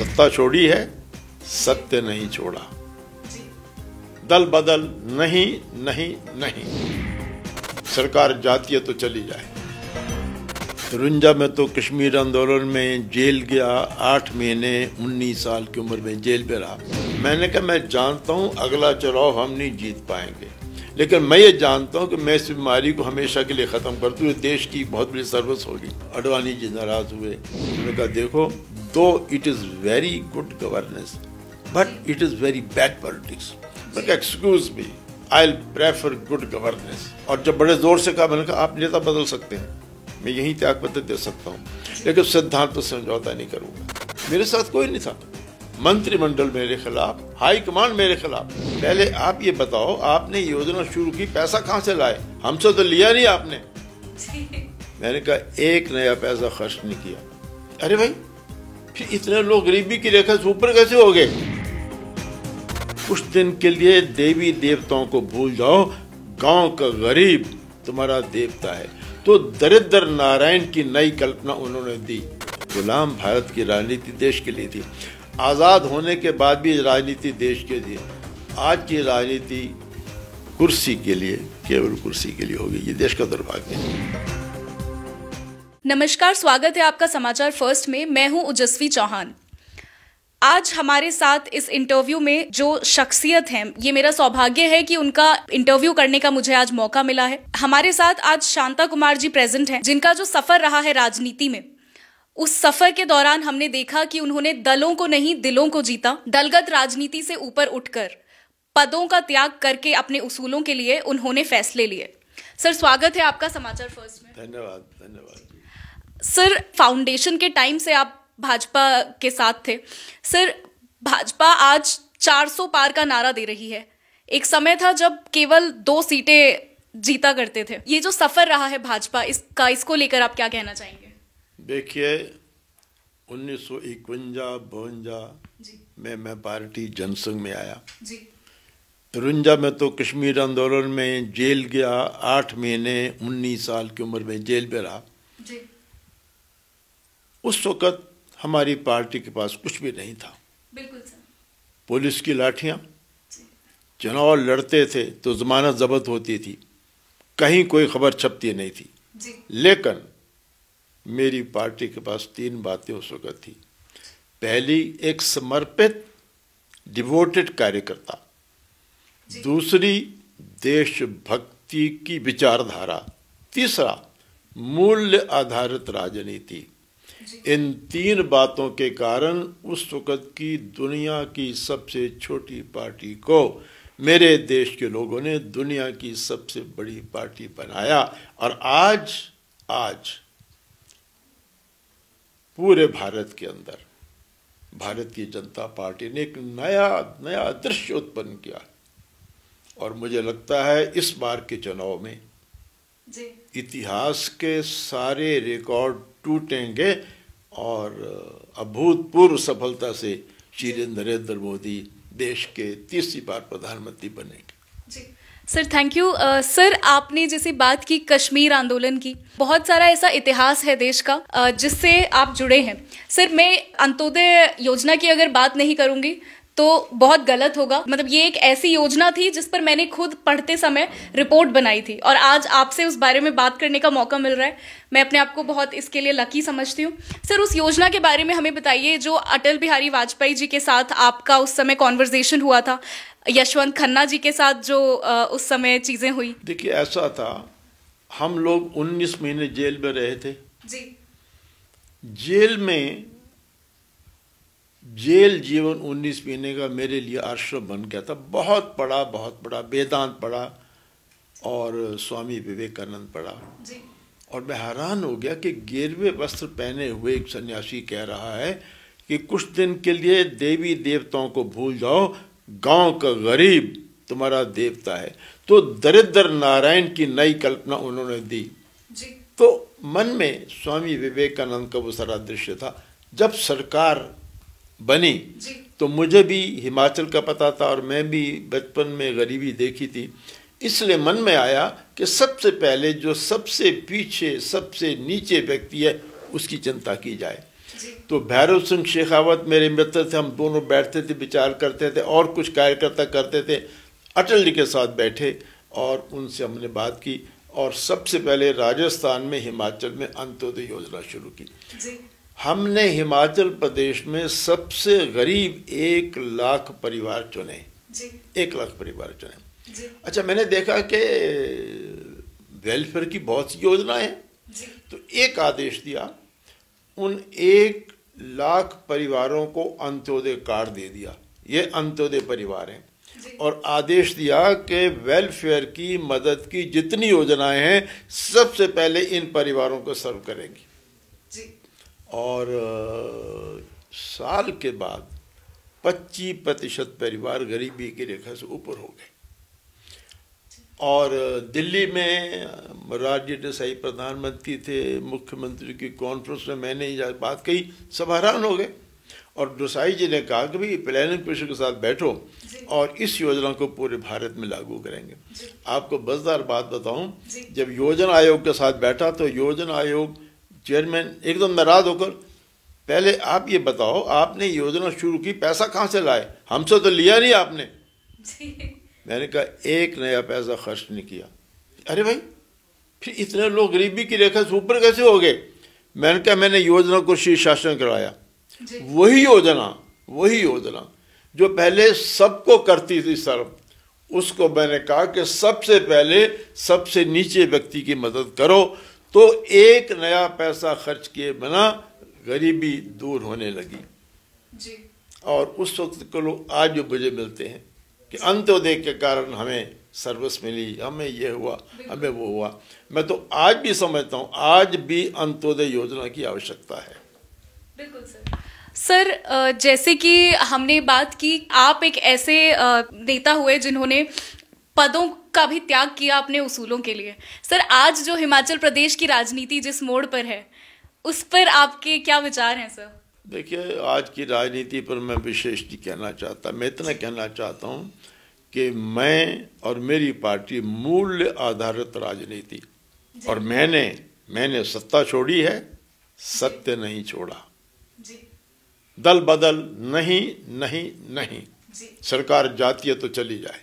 सत्ता छोड़ी है सत्य नहीं छोड़ा दल बदल नहीं नहीं नहीं सरकार जाती है तो चली जाए रुंजा में तो कश्मीर आंदोलन में जेल गया आठ महीने उन्नीस साल की उम्र में जेल पे रहा मैंने कहा मैं जानता हूं अगला चुनाव हम नहीं जीत पाएंगे लेकिन मैं ये जानता हूँ कि मैं इस बीमारी को हमेशा के लिए ख़त्म कर दूँ देश की बहुत बड़ी सर्विस होगी अडवाणी जी नाराज़ हुए उन्होंने कहा देखो दो it is very good governance but it is very bad politics मैंने excuse me I prefer good governance और जब बड़े ज़ोर से कहा मैंने कहा आप नेता बदल सकते हैं मैं यहीं त्याग पत्र दे सकता हूँ लेकिन सिद्धांत पर समझौता नहीं करूँगा मेरे साथ कोई नहीं था मंत्रिमंडल मेरे खिलाफ हाई कमांड मेरे खिलाफ पहले आप ये बताओ आपने योजना शुरू की पैसा कहाँ से लाए हमसे तो लिया नहीं आपने मैंने कहा एक नया पैसा खर्च नहीं किया अरे भाई फिर इतने लोग गरीबी की रेखा से ऊपर कैसे हो गए कुछ दिन के लिए देवी देवताओं को भूल जाओ गांव का गरीब तुम्हारा देवता है तो दरिद्र नारायण की नई कल्पना उन्होंने दी गुलाम भारत की राजनीति देश के लिए थी आज़ाद होने के बाद भी राजनीति देश के लिए आज की राजनीति कुर्सी के लिए केवल कुर्सी के लिए होगी ये देश का दुर्भाग्य है नमस्कार स्वागत है आपका समाचार फर्स्ट में मैं हूं उजस्वी चौहान आज हमारे साथ इस इंटरव्यू में जो शख्सियत हैं ये मेरा सौभाग्य है कि उनका इंटरव्यू करने का मुझे आज मौका मिला है हमारे साथ आज शांता कुमार जी प्रेजेंट हैं जिनका जो सफर रहा है राजनीति में उस सफर के दौरान हमने देखा कि उन्होंने दलों को नहीं दिलों को जीता दलगत राजनीति से ऊपर उठकर पदों का त्याग करके अपने उसूलों के लिए उन्होंने फैसले लिए सर स्वागत है आपका समाचार फर्स्ट में धन्यवाद धन्यवाद सर फाउंडेशन के टाइम से आप भाजपा के साथ थे सर भाजपा आज 400 पार का नारा दे रही है एक समय था जब केवल दो सीटें जीता करते थे ये जो सफर रहा है भाजपा इसका इसको लेकर आप क्या कहना चाहेंगे देखिए उन्नीस सौ इकवंजा बवंजा में मैं पार्टी जनसंघ में आया तिरुंजा में तो कश्मीर आंदोलन में जेल गया आठ महीने उन्नीस साल की उम्र में जेल में रहा उस वक़्त हमारी पार्टी के पास कुछ भी नहीं था पुलिस की लाठियाँ चुनाव लड़ते थे तो जमानत जब्त होती थी कहीं कोई खबर छपती नहीं थी लेकिन मेरी पार्टी के पास तीन बातें उस वक्त थी पहली एक समर्पित डिवोटेड कार्यकर्ता दूसरी देशभक्ति की विचारधारा तीसरा मूल्य आधारित राजनीति इन तीन बातों के कारण उस वक़्त की दुनिया की सबसे छोटी पार्टी को मेरे देश के लोगों ने दुनिया की सबसे बड़ी पार्टी बनाया और आज आज पूरे भारत के अंदर भारतीय जनता पार्टी ने एक नया नया दृश्य उत्पन्न किया और मुझे लगता है इस बार के चुनाव में जी। इतिहास के सारे रिकॉर्ड टूटेंगे और अभूतपूर्व सफलता से श्री नरेंद्र मोदी देश के तीसरी बार प्रधानमंत्री बनेंगे जी। सर थैंक यू सर आपने जैसे बात की कश्मीर आंदोलन की बहुत सारा ऐसा इतिहास है देश का uh, जिससे आप जुड़े हैं सर मैं अंत्योदय योजना की अगर बात नहीं करूंगी तो बहुत गलत होगा मतलब ये एक ऐसी योजना थी जिस पर मैंने खुद पढ़ते समय रिपोर्ट बनाई थी और आज आपसे उस बारे में बात करने का मौका मिल रहा है मैं अपने आप को बहुत इसके लिए लकी समझती हूँ सर उस योजना के बारे में हमें बताइए जो अटल बिहारी वाजपेयी जी के साथ आपका उस समय कॉन्वर्जेशन हुआ था यशवंत खन्ना जी के साथ जो उस समय चीज़ें हुई देखिए ऐसा था हम लोग उन्नीस महीने जेल में रहे थे जी जेल में जेल जीवन उन्नीस महीने का मेरे लिए आश्रम बन गया था बहुत पढ़ा बहुत पढ़ा वेदांत पढ़ा और स्वामी विवेकानंद पढ़ा और मैं हैरान हो गया कि गेरवे वस्त्र पहने हुए एक सन्यासी कह रहा है कि कुछ दिन के लिए देवी देवताओं को भूल जाओ गांव का गरीब तुम्हारा देवता है तो दरिद्र नारायण की नई कल्पना उन्होंने दी जी। तो मन में स्वामी विवेकानंद का वो सारा दृश्य था जब सरकार बनी तो मुझे भी हिमाचल का पता था और मैं भी बचपन में गरीबी देखी थी इसलिए मन में आया कि सबसे पहले जो सबसे पीछे सबसे नीचे व्यक्ति है उसकी चिंता की जाए तो भैरव सिंह शेखावत मेरे मित्र थे हम दोनों बैठते थे विचार करते थे और कुछ कार्यकर्ता करते थे अटल जी के साथ बैठे और उनसे हमने बात की और सबसे पहले राजस्थान में हिमाचल में अंत्योदय योजना शुरू की हमने हिमाचल प्रदेश में सबसे गरीब एक लाख परिवार चुने जी। एक लाख परिवार चुने जी। अच्छा मैंने देखा कि वेलफेयर की बहुत सी योजनाएं हैं तो एक आदेश दिया उन एक लाख परिवारों को अंत्योदय कार्ड दे दिया ये अंत्योदय परिवार हैं और आदेश दिया कि वेलफेयर की मदद की जितनी योजनाएं हैं सबसे पहले इन परिवारों को सर्व करेंगी और साल के बाद 25 प्रतिशत परिवार गरीबी की रेखा से ऊपर हो गए और दिल्ली में राज्य देसाई प्रधानमंत्री थे मुख्यमंत्री की कॉन्फ्रेंस में मैंने ये बात कही सब हैरान हो गए और डोसाई जी ने कहा कि भाई प्लानिंग कमीशन के साथ बैठो और इस योजना को पूरे भारत में लागू करेंगे आपको बजदार बात बताऊं जब योजना आयोग के साथ बैठा तो योजना आयोग चेयरमैन एकदम नाराज होकर पहले आप ये बताओ आपने योजना शुरू की पैसा कहाँ से लाए हमसे तो लिया नहीं आपने मैंने कहा एक नया पैसा खर्च नहीं किया अरे भाई फिर इतने लोग गरीबी की रेखा से ऊपर कैसे हो गए मैंने कहा मैंने योजना को शीर्षासन कराया वही योजना वही योजना जो पहले सबको करती थी सर्व उसको मैंने कहा कि सबसे पहले सबसे नीचे व्यक्ति की मदद करो तो एक नया पैसा खर्च किए बिना गरीबी दूर होने लगी जी। और उस वक्त के लोग आज जो मुझे मिलते हैं कि अंत्योदय के कारण हमें सर्विस मिली हमें ये हुआ हमें वो हुआ मैं तो आज भी समझता हूँ आज भी अंत्योदय योजना की आवश्यकता है बिल्कुल सर सर जैसे कि हमने बात की आप एक ऐसे नेता हुए जिन्होंने पदों का भी त्याग किया अपने उसूलों के लिए सर आज जो हिमाचल प्रदेश की राजनीति जिस मोड़ पर है उस पर आपके क्या विचार हैं सर देखिए आज की राजनीति पर मैं विशेष नहीं कहना चाहता मैं इतना कहना चाहता हूँ कि मैं और मेरी पार्टी मूल्य आधारित राजनीति और मैंने मैंने सत्ता छोड़ी है सत्य नहीं छोड़ा जी। दल बदल नहीं नहीं नहीं सरकार जाती है तो चली जाए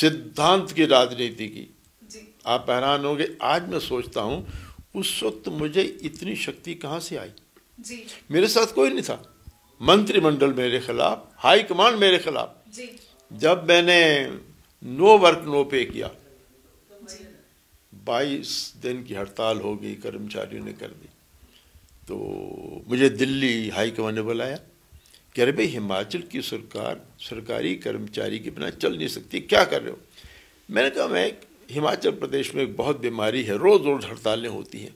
सिद्धांत की राजनीति की आप हैरान होंगे आज मैं सोचता हूँ उस वक्त मुझे इतनी शक्ति कहाँ से आई जी। मेरे साथ कोई नहीं था मंत्रिमंडल मेरे खिलाफ हाई कमांड मेरे खिलाफ जी। जब मैंने नो वर्क नो पे किया बाईस दिन की हड़ताल हो गई कर्मचारियों ने कर दी तो मुझे दिल्ली हाई कमांड ने बुलाया कि अरे भाई हिमाचल की सरकार सरकारी कर्मचारी के बिना चल नहीं सकती क्या कर रहे हो मैंने कहा मैं हिमाचल प्रदेश में एक बहुत बीमारी है रोज़ रोज़ हड़तालें होती हैं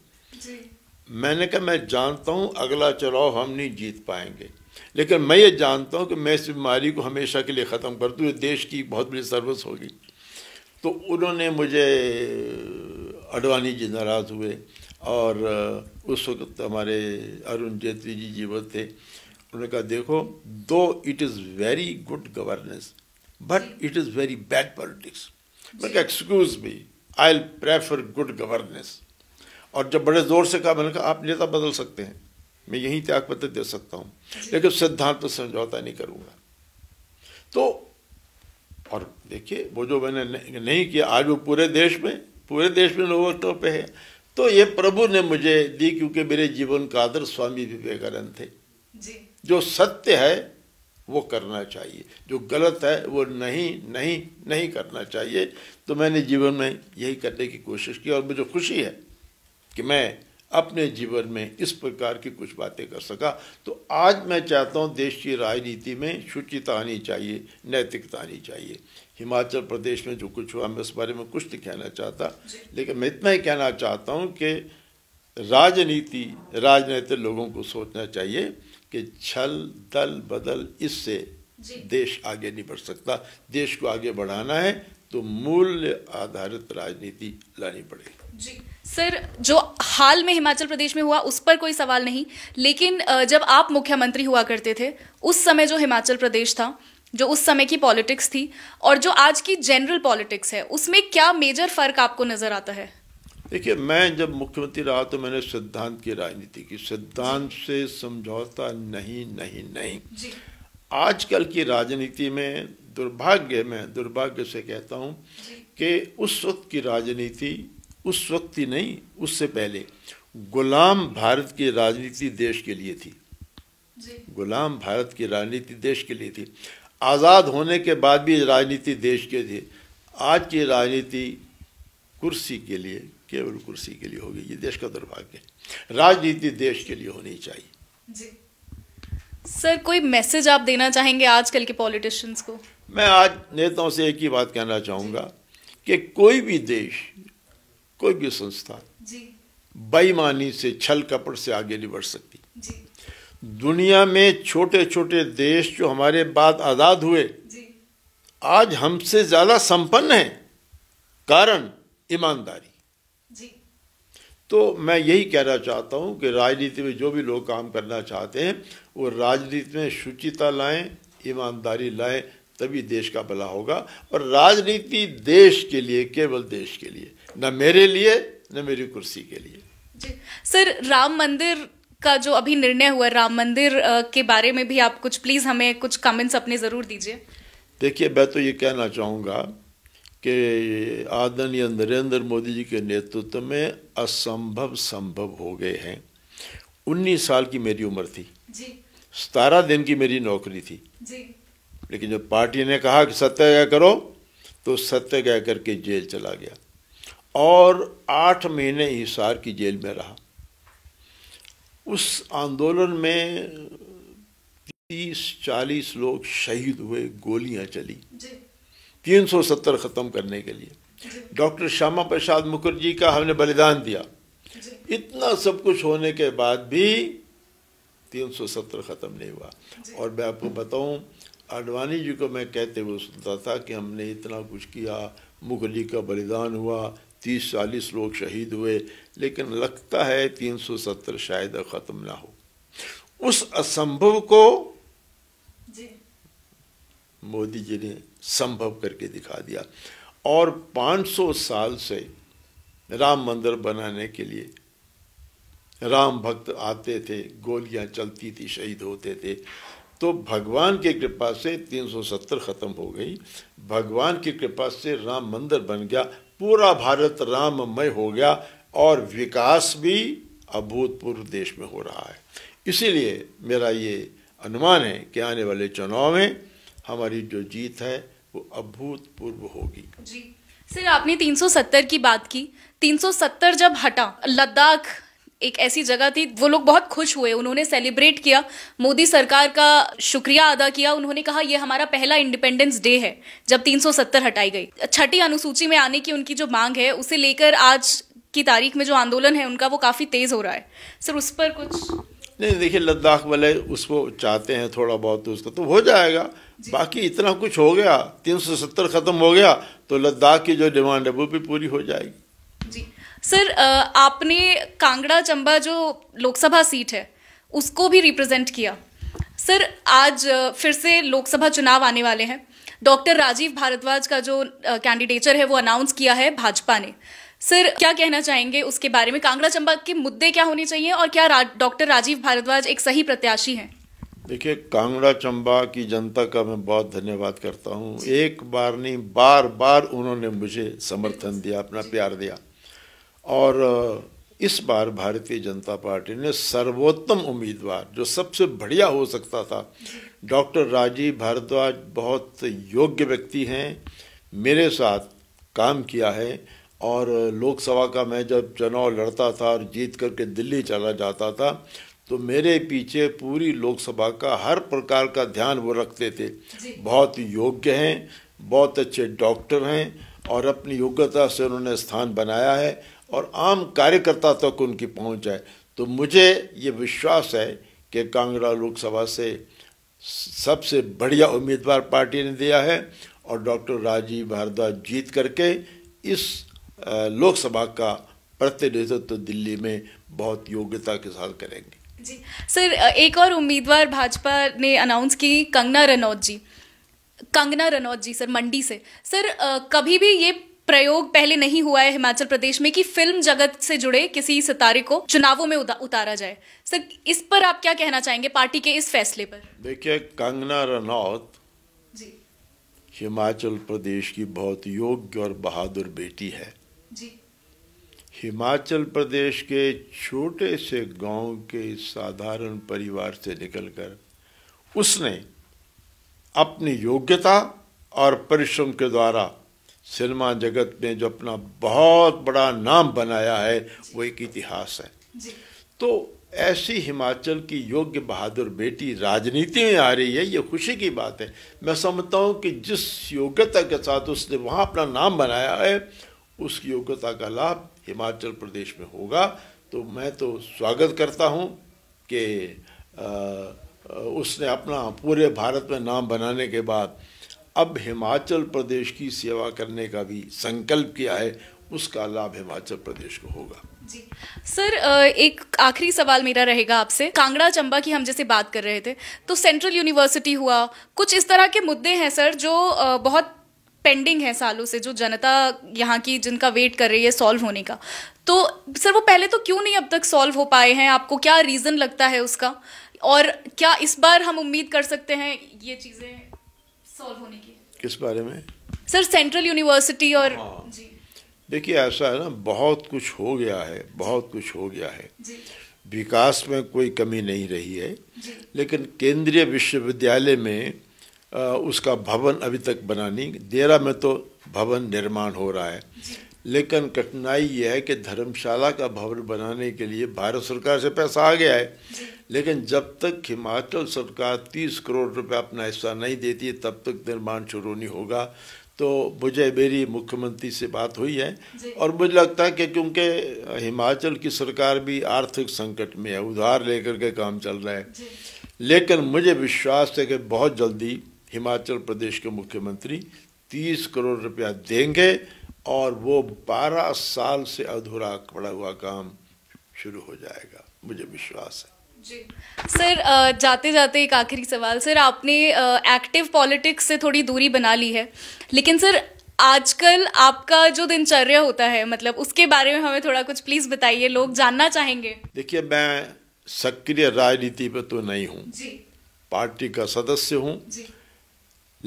मैंने कहा मैं जानता हूँ अगला चुनाव हम नहीं जीत पाएंगे लेकिन मैं ये जानता हूँ कि मैं इस बीमारी को हमेशा के लिए ख़त्म कर दूँ देश की बहुत बड़ी सर्विस होगी तो उन्होंने मुझे अडवाणी जी नाराज़ हुए और उस वक्त हमारे अरुण जेटली जी जीवत थे उन्होंने कहा देखो दो it is very good governance but it is very bad politics मैंने कहा excuse me I prefer good governance और जब बड़े ज़ोर से कहा मैंने कहा आप नेता बदल सकते हैं मैं यहीं त्याग पत्र दे सकता हूँ लेकिन सिद्धांत पर समझौता नहीं करूँगा तो और देखिए वो जो मैंने नहीं किया आज वो पूरे देश में पूरे देश में लोगों पे है तो ये प्रभु ने मुझे दी क्योंकि मेरे जीवन का आदर स्वामी विवेकानंद थे जी जो सत्य है वो करना चाहिए जो गलत है वो नहीं नहीं नहीं करना चाहिए तो मैंने जीवन में यही करने की कोशिश की और मुझे खुशी है कि मैं अपने जीवन में इस प्रकार की कुछ बातें कर सका तो आज मैं चाहता हूँ देश की राजनीति में शुचिता आनी चाहिए नैतिकता आनी चाहिए हिमाचल प्रदेश में जो कुछ हुआ मैं उस बारे में कुछ नहीं कहना चाहता लेकिन मैं इतना ही कहना चाहता हूँ कि राजनीति राजनीतिक लोगों को सोचना चाहिए कि छल दल बदल इससे देश आगे नहीं बढ़ सकता देश को आगे बढ़ाना है तो मूल्य आधारित राजनीति लानी पड़ेगी जी सर जो हाल में हिमाचल प्रदेश में हुआ उस पर कोई सवाल नहीं लेकिन जब आप मुख्यमंत्री हुआ करते थे उस समय जो हिमाचल प्रदेश था जो उस समय की पॉलिटिक्स थी और जो आज की जनरल पॉलिटिक्स है उसमें क्या मेजर फर्क आपको नजर आता है देखिए मैं जब मुख्यमंत्री रहा तो मैंने सिद्धांत की राजनीति की सिद्धांत से समझौता नहीं नहीं नहीं आजकल की राजनीति में दुर्भाग्य में दुर्भाग्य से कहता हूँ कि उस वक्त की राजनीति उस वक्त ही नहीं उससे पहले गुलाम भारत की राजनीति देश के लिए थी गुलाम भारत की राजनीति देश के लिए थी आज़ाद होने के बाद भी राजनीति देश के थी आज की राजनीति कुर्सी के लिए केवल कुर्सी के लिए होगी ये देश का दुर्भाग्य राजनीति देश के लिए होनी चाहिए जी सर कोई मैसेज आप देना चाहेंगे आजकल के पॉलिटिशियंस को मैं आज नेताओं से एक ही बात कहना चाहूंगा कि कोई भी देश कोई भी संस्था बेईमानी से छल कपट से आगे नहीं बढ़ सकती जी। दुनिया में छोटे छोटे देश जो हमारे बाद आज़ाद हुए आज हमसे ज़्यादा संपन्न है कारण ईमानदारी तो मैं यही कहना चाहता हूं कि राजनीति में जो भी लोग काम करना चाहते हैं वो राजनीति में शुचिता लाएं ईमानदारी लाएं तभी देश का भला होगा और राजनीति देश के लिए केवल देश के लिए न मेरे लिए न मेरी कुर्सी के लिए जी सर राम मंदिर का जो अभी निर्णय हुआ राम मंदिर के बारे में भी आप कुछ प्लीज़ हमें कुछ कमेंट्स अपने ज़रूर दीजिए देखिए मैं तो ये कहना चाहूंगा कि आदरणीय नरेंद्र मोदी जी के नेतृत्व में असंभव संभव हो गए हैं उन्नीस साल की मेरी उम्र थी सतारह दिन की मेरी नौकरी थी जी। लेकिन जब पार्टी ने कहा कि सत्याग्रह करो तो सत्याग्रह करके जेल चला गया और आठ महीने हिसार की जेल में रहा उस आंदोलन में तीस चालीस लोग शहीद हुए गोलियां चली जी। 370 ख़त्म करने के लिए डॉक्टर श्यामा प्रसाद मुखर्जी का हमने बलिदान दिया इतना सब कुछ होने के बाद भी 370 ख़त्म नहीं हुआ और मैं आपको बताऊं आडवाणी जी को मैं कहते हुए सुनता था कि हमने इतना कुछ किया मुखर्जी का बलिदान हुआ तीस चालीस लोग शहीद हुए लेकिन लगता है 370 शायद ख़त्म ना हो उस असंभव को मोदी जी ने संभव करके दिखा दिया और 500 साल से राम मंदिर बनाने के लिए राम भक्त आते थे गोलियां चलती थी शहीद होते थे तो भगवान की कृपा से 370 खत्म हो गई भगवान की कृपा से राम मंदिर बन गया पूरा भारत राममय हो गया और विकास भी अभूतपूर्व देश में हो रहा है इसीलिए मेरा ये अनुमान है कि आने वाले चुनाव में हमारी जो जीत है वो अभूतपूर्व होगी जी सर आपने 370 की बात की 370 जब हटा लद्दाख एक ऐसी जगह थी वो लोग बहुत खुश हुए उन्होंने सेलिब्रेट किया मोदी सरकार का शुक्रिया अदा किया उन्होंने कहा यह हमारा पहला इंडिपेंडेंस डे है जब 370 हटाई गई छठी अनुसूची में आने की उनकी जो मांग है उसे लेकर आज की तारीख में जो आंदोलन है उनका वो काफ़ी तेज़ हो रहा है सर उस पर कुछ नहीं देखिए लद्दाख वाले उसको चाहते हैं थोड़ा बहुत तो उसका तो हो जाएगा बाकी इतना कुछ हो गया तीन सौ सत्तर खत्म हो गया तो लद्दाख की जो डिमांड है वो भी पूरी हो जाएगी जी सर आपने कांगड़ा चंबा जो लोकसभा सीट है उसको भी रिप्रेजेंट किया सर आज फिर से लोकसभा चुनाव आने वाले हैं डॉक्टर राजीव भारद्वाज का जो कैंडिडेचर है वो अनाउंस किया है भाजपा ने सर क्या कहना चाहेंगे उसके बारे में कांगड़ा चंबा के मुद्दे क्या होने चाहिए और क्या डॉक्टर राजीव भारद्वाज एक सही प्रत्याशी हैं देखिए कांगड़ा चंबा की जनता का मैं बहुत धन्यवाद करता हूँ एक बार नहीं बार बार उन्होंने मुझे समर्थन दिया अपना प्यार दिया और इस बार भारतीय जनता पार्टी ने सर्वोत्तम उम्मीदवार जो सबसे बढ़िया हो सकता था डॉक्टर राजीव भारद्वाज बहुत योग्य व्यक्ति हैं मेरे साथ काम किया है और लोकसभा का मैं जब चुनाव लड़ता था और जीत करके दिल्ली चला जाता था तो मेरे पीछे पूरी लोकसभा का हर प्रकार का ध्यान वो रखते थे बहुत योग्य हैं बहुत अच्छे डॉक्टर हैं और अपनी योग्यता से उन्होंने स्थान बनाया है और आम कार्यकर्ता तक तो उनकी पहुंच है तो मुझे ये विश्वास है कि कांगड़ा लोकसभा से सबसे बढ़िया उम्मीदवार पार्टी ने दिया है और डॉक्टर राजीव भारद्वाज जीत करके इस लोकसभा का प्रतिनिधित्व तो दिल्ली में बहुत योग्यता के साथ करेंगे जी सर एक और उम्मीदवार भाजपा ने अनाउंस की कंगना रनौत जी कंगना रनौत जी सर मंडी से सर कभी भी ये प्रयोग पहले नहीं हुआ है हिमाचल प्रदेश में कि फिल्म जगत से जुड़े किसी सितारे को चुनावों में उतारा जाए सर इस पर आप क्या कहना चाहेंगे पार्टी के इस फैसले पर देखिए कंगना रनौत जी हिमाचल प्रदेश की बहुत योग्य और बहादुर बेटी है हिमाचल प्रदेश के छोटे से गांव के साधारण परिवार से निकलकर उसने अपनी योग्यता और परिश्रम के द्वारा सिनेमा जगत में जो अपना बहुत बड़ा नाम बनाया है वो एक इतिहास है तो ऐसी हिमाचल की योग्य बहादुर बेटी राजनीति में आ रही है ये खुशी की बात है मैं समझता हूँ कि जिस योग्यता के साथ उसने वहाँ अपना नाम बनाया है उसकी योग्यता का लाभ हिमाचल प्रदेश में होगा तो मैं तो स्वागत करता हूँ कि उसने अपना पूरे भारत में नाम बनाने के बाद अब हिमाचल प्रदेश की सेवा करने का भी संकल्प किया है उसका लाभ हिमाचल प्रदेश को होगा जी सर एक आखिरी सवाल मेरा रहेगा आपसे कांगड़ा चंबा की हम जैसे बात कर रहे थे तो सेंट्रल यूनिवर्सिटी हुआ कुछ इस तरह के मुद्दे हैं सर जो बहुत पेंडिंग है सालों से जो जनता यहाँ की जिनका वेट कर रही है सॉल्व होने का तो सर वो पहले तो क्यों नहीं अब तक सॉल्व हो पाए हैं आपको क्या रीज़न लगता है उसका और क्या इस बार हम उम्मीद कर सकते हैं ये चीज़ें सॉल्व होने की किस बारे में सर सेंट्रल यूनिवर्सिटी और हाँ। देखिए ऐसा है ना बहुत कुछ हो गया है बहुत कुछ हो गया है विकास में कोई कमी नहीं रही है लेकिन केंद्रीय विश्वविद्यालय में उसका भवन अभी तक बना नहीं देरा में तो भवन निर्माण हो रहा है लेकिन कठिनाई ये है कि धर्मशाला का भवन बनाने के लिए भारत सरकार से पैसा आ गया है लेकिन जब तक हिमाचल सरकार 30 करोड़ रुपए अपना हिस्सा नहीं देती है तब तक निर्माण शुरू नहीं होगा तो मुझे मेरी मुख्यमंत्री से बात हुई है और मुझे लगता है कि क्योंकि हिमाचल की सरकार भी आर्थिक संकट में है उधार लेकर के काम चल रहा है लेकिन मुझे विश्वास है कि बहुत जल्दी हिमाचल प्रदेश के मुख्यमंत्री 30 करोड़ रुपया देंगे और वो 12 साल से अधूरा पड़ा हुआ काम शुरू हो जाएगा मुझे विश्वास है जी सर जाते जाते एक आखिरी सवाल सर आपने एक्टिव पॉलिटिक्स से थोड़ी दूरी बना ली है लेकिन सर आजकल आपका जो दिनचर्या होता है मतलब उसके बारे में हमें थोड़ा कुछ प्लीज बताइए लोग जानना चाहेंगे देखिए मैं सक्रिय राजनीति पर तो नहीं हूँ पार्टी का सदस्य हूँ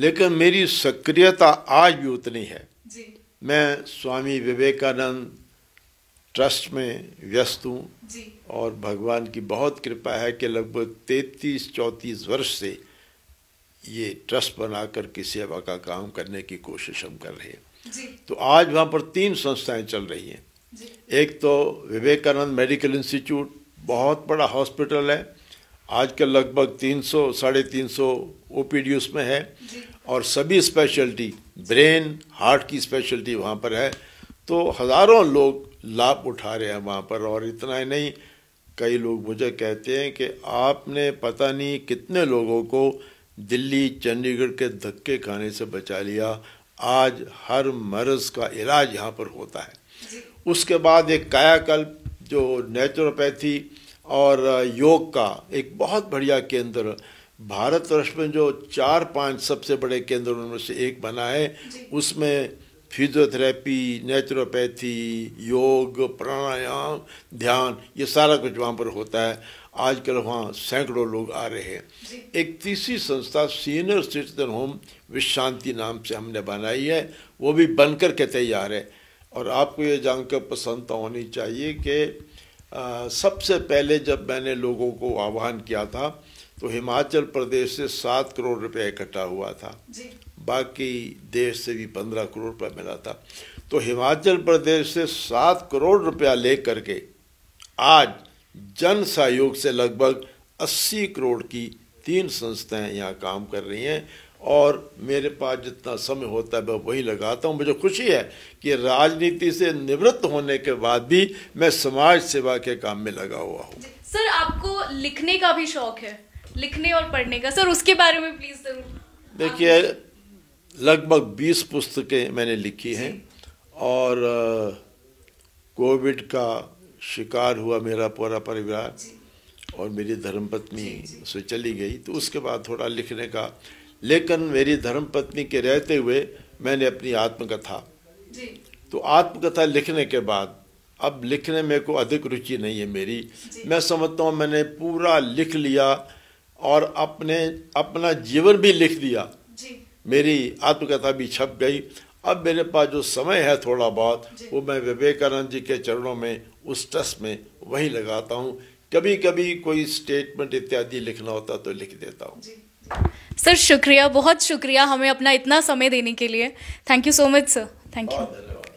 लेकिन मेरी सक्रियता आज भी उतनी है जी। मैं स्वामी विवेकानंद ट्रस्ट में व्यस्त हूँ और भगवान की बहुत कृपा है कि लगभग तैतीस चौंतीस वर्ष से ये ट्रस्ट बनाकर की सेवा का काम करने की कोशिश हम कर रहे हैं तो आज वहाँ पर तीन संस्थाएं चल रही हैं एक तो विवेकानंद मेडिकल इंस्टीट्यूट बहुत बड़ा हॉस्पिटल है आजकल लगभग 300 साढ़े तीन सौ ओ पी डी उसमें है और सभी स्पेशलिटी ब्रेन हार्ट की स्पेशलिटी वहाँ पर है तो हज़ारों लोग लाभ उठा रहे हैं वहाँ पर और इतना ही नहीं कई लोग मुझे कहते हैं कि आपने पता नहीं कितने लोगों को दिल्ली चंडीगढ़ के धक्के खाने से बचा लिया आज हर मर्ज़ का इलाज यहाँ पर होता है उसके बाद एक कायाकल्प जो नेचुरोपैथी और योग का एक बहुत बढ़िया केंद्र भारतवर्ष में जो चार पांच सबसे बड़े केंद्रों में से एक बना है उसमें फिजियोथेरेपी नेचुरोपैथी योग प्राणायाम ध्यान ये सारा कुछ वहाँ पर होता है आजकल वहाँ सैकड़ों लोग आ रहे हैं एक तीसरी संस्था सीनियर सिटीजन होम विश्रांति नाम से हमने बनाई है वो भी बनकर के तैयार है और आपको ये जानकर पसंद तो होनी चाहिए कि सबसे पहले जब मैंने लोगों को आह्वान किया था तो हिमाचल प्रदेश से सात करोड़ रुपया इकट्ठा हुआ था बाकी देश से भी पंद्रह करोड़ रुपया मिला था तो हिमाचल प्रदेश से सात करोड़ रुपया ले करके आज जन सहयोग से लगभग अस्सी करोड़ की तीन संस्थाएं यहाँ काम कर रही हैं और मेरे पास जितना समय होता है मैं वही लगाता हूँ मुझे खुशी है कि राजनीति से निवृत्त होने के बाद भी मैं समाज सेवा के काम में लगा हुआ हूँ सर आपको लिखने का भी शौक है लिखने और पढ़ने का सर उसके बारे में प्लीज जरूर देखिए लगभग बीस पुस्तकें मैंने लिखी हैं और कोविड का शिकार हुआ मेरा पूरा परिवार और मेरी धर्मपत्नी उसे चली गई तो उसके बाद थोड़ा लिखने का लेकिन मेरी धर्मपत्नी के रहते हुए मैंने अपनी आत्मकथा तो आत्मकथा लिखने के बाद अब लिखने में को अधिक रुचि नहीं है मेरी मैं समझता हूँ मैंने पूरा लिख लिया और अपने अपना जीवन भी लिख दिया मेरी आत्मकथा भी छप गई अब मेरे पास जो समय है थोड़ा बहुत वो मैं विवेकानंद जी के चरणों में उस टस में वही लगाता हूँ कभी कभी कोई स्टेटमेंट इत्यादि लिखना होता तो लिख देता हूँ सर शुक्रिया बहुत शुक्रिया हमें अपना इतना समय देने के लिए thank you so much sir thank you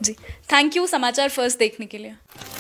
जी थैंक यू समाचार फर्स्ट देखने के लिए